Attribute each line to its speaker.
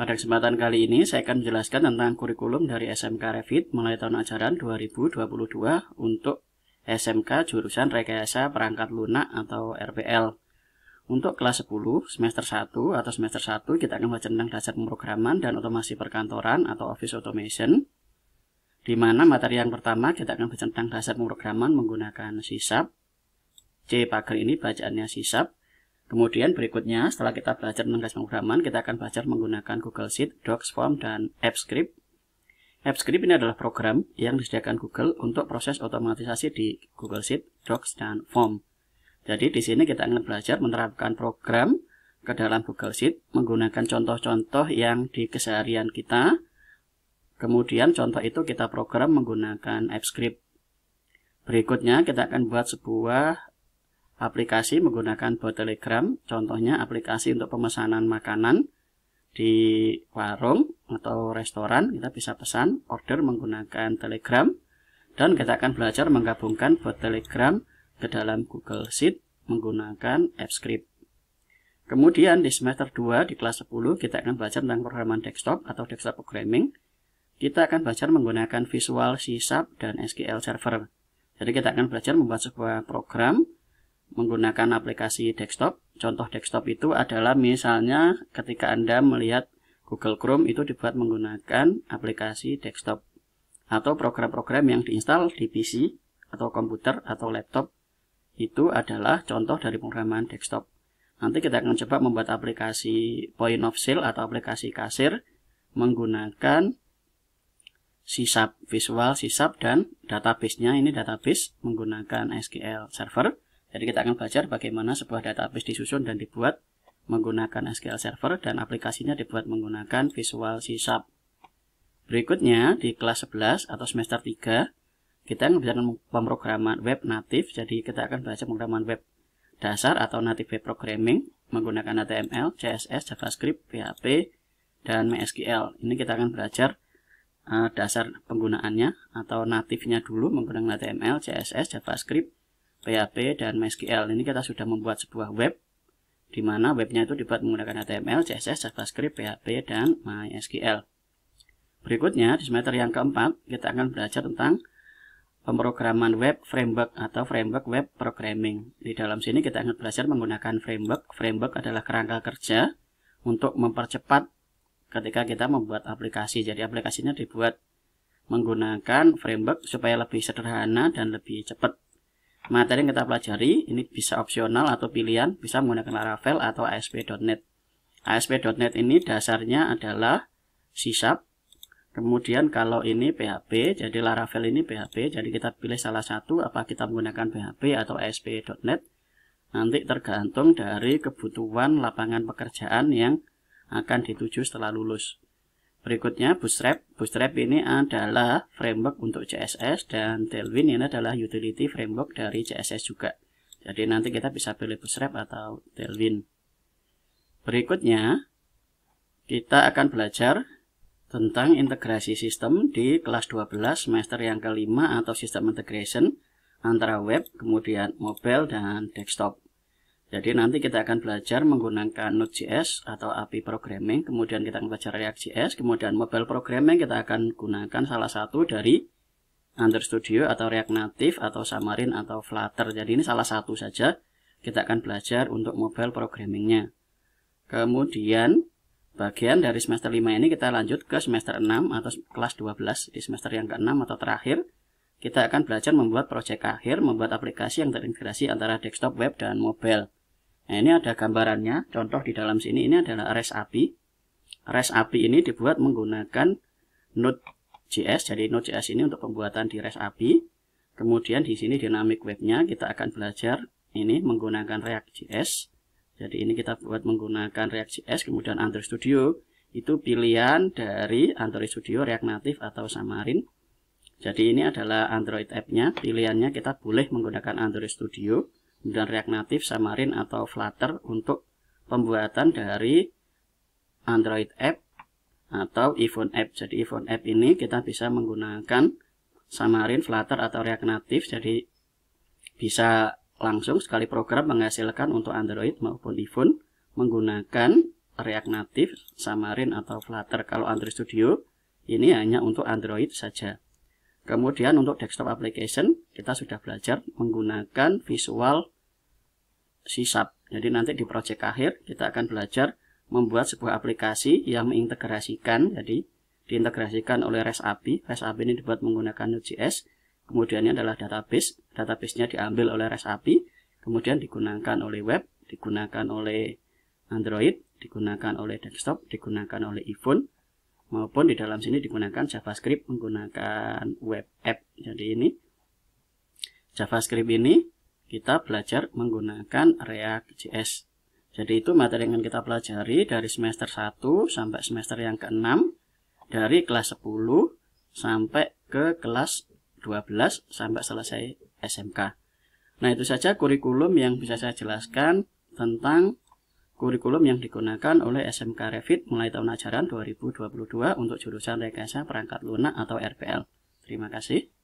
Speaker 1: Pada kesempatan kali ini, saya akan menjelaskan tentang kurikulum dari SMK Revit mulai tahun ajaran 2022 untuk SMK jurusan Rekayasa Perangkat Lunak atau RPL. Untuk kelas 10, semester 1 atau semester 1 kita akan belajar tentang dasar pemrograman dan otomasi perkantoran atau office automation. Di mana materi yang pertama kita akan belajar tentang dasar pemrograman menggunakan SISAP. C pagar ini bacaannya SISAP. Kemudian berikutnya, setelah kita belajar tentang pemrograman, kita akan belajar menggunakan Google Sheet, Docs, Form, dan Apps Script. Apps Script ini adalah program yang disediakan Google untuk proses otomatisasi di Google Sheet, Docs, dan Form. Jadi di sini kita akan belajar menerapkan program ke dalam Google Sheet menggunakan contoh-contoh yang di keseharian kita. Kemudian contoh itu kita program menggunakan Apps Script. Berikutnya kita akan buat sebuah aplikasi menggunakan bot Telegram. Contohnya aplikasi untuk pemesanan makanan di warung atau restoran kita bisa pesan order menggunakan Telegram dan kita akan belajar menggabungkan bot Telegram ke dalam Google Sheet menggunakan Apps Script. Kemudian di semester 2 di kelas 10 kita akan belajar tentang programan desktop atau desktop programming. Kita akan belajar menggunakan Visual C dan SQL Server. Jadi kita akan belajar membuat sebuah program menggunakan aplikasi desktop. Contoh desktop itu adalah misalnya ketika Anda melihat Google Chrome itu dibuat menggunakan aplikasi desktop atau program-program yang diinstal di PC atau komputer atau laptop itu adalah contoh dari pemrograman desktop. Nanti kita akan coba membuat aplikasi point of sale atau aplikasi kasir menggunakan sisap visual sisap dan database-nya ini database menggunakan SQL Server. Jadi kita akan belajar bagaimana sebuah database disusun dan dibuat menggunakan SQL Server dan aplikasinya dibuat menggunakan Visual C Sharp. Berikutnya di kelas 11 atau semester 3 kita akan belajar pemrograman web natif. Jadi kita akan belajar pemrograman web dasar atau native web programming menggunakan HTML, CSS, JavaScript, PHP, dan MySQL. Ini kita akan belajar eh, dasar penggunaannya atau natifnya dulu menggunakan HTML, CSS, JavaScript, PHP dan MySQL. Ini kita sudah membuat sebuah web di mana webnya itu dibuat menggunakan HTML, CSS, JavaScript, PHP, dan MySQL. Berikutnya, di semester yang keempat, kita akan belajar tentang pemrograman web framework atau framework web programming. Di dalam sini kita akan belajar menggunakan framework. Framework adalah kerangka kerja untuk mempercepat ketika kita membuat aplikasi. Jadi aplikasinya dibuat menggunakan framework supaya lebih sederhana dan lebih cepat materi yang kita pelajari ini bisa opsional atau pilihan bisa menggunakan Laravel atau ASP.NET ASP.NET ini dasarnya adalah C kemudian kalau ini PHP jadi Laravel ini PHP jadi kita pilih salah satu apa kita menggunakan PHP atau ASP.NET nanti tergantung dari kebutuhan lapangan pekerjaan yang akan dituju setelah lulus Berikutnya Bootstrap. Bootstrap ini adalah framework untuk CSS dan Tailwind ini adalah utility framework dari CSS juga. Jadi nanti kita bisa pilih Bootstrap atau Tailwind. Berikutnya kita akan belajar tentang integrasi sistem di kelas 12 semester yang kelima atau sistem integration antara web, kemudian mobile, dan desktop. Jadi nanti kita akan belajar menggunakan Node.js atau API programming, kemudian kita akan belajar React.js, kemudian mobile programming kita akan gunakan salah satu dari Android Studio atau React Native atau Xamarin atau Flutter. Jadi ini salah satu saja kita akan belajar untuk mobile programmingnya. Kemudian bagian dari semester 5 ini kita lanjut ke semester 6 atau kelas 12 di semester yang ke-6 atau terakhir kita akan belajar membuat proyek akhir, membuat aplikasi yang terintegrasi antara desktop, web, dan mobile. Nah, ini ada gambarannya, contoh di dalam sini ini adalah REST API. REST API ini dibuat menggunakan Node.js, jadi Node.js ini untuk pembuatan di REST API. Kemudian di sini dynamic webnya kita akan belajar ini menggunakan React.js. Jadi ini kita buat menggunakan React.js, kemudian Android Studio. Itu pilihan dari Android Studio, React Native, atau Samarin. Jadi ini adalah Android app-nya, pilihannya kita boleh menggunakan Android Studio kemudian Native Xamarin atau Flutter untuk pembuatan dari Android app atau iPhone app. Jadi iPhone app ini kita bisa menggunakan Xamarin, Flutter atau React Native. Jadi bisa langsung sekali program menghasilkan untuk Android maupun iPhone menggunakan React Native, Xamarin atau Flutter. Kalau Android Studio ini hanya untuk Android saja. Kemudian untuk desktop application, kita sudah belajar menggunakan visual C Sharp. Jadi nanti di project akhir, kita akan belajar membuat sebuah aplikasi yang mengintegrasikan, jadi diintegrasikan oleh REST API. REST API ini dibuat menggunakan Node.js, kemudiannya adalah database, databasenya diambil oleh REST API, kemudian digunakan oleh web, digunakan oleh Android, digunakan oleh desktop, digunakan oleh iPhone, maupun di dalam sini digunakan JavaScript menggunakan web app. Jadi ini JavaScript ini kita belajar menggunakan React JS. Jadi itu materi yang kita pelajari dari semester 1 sampai semester yang ke-6 dari kelas 10 sampai ke kelas 12 sampai selesai SMK. Nah, itu saja kurikulum yang bisa saya jelaskan tentang kurikulum yang digunakan oleh SMK Revit mulai tahun ajaran 2022 untuk jurusan Rekayasa Perangkat Lunak atau RPL. Terima kasih.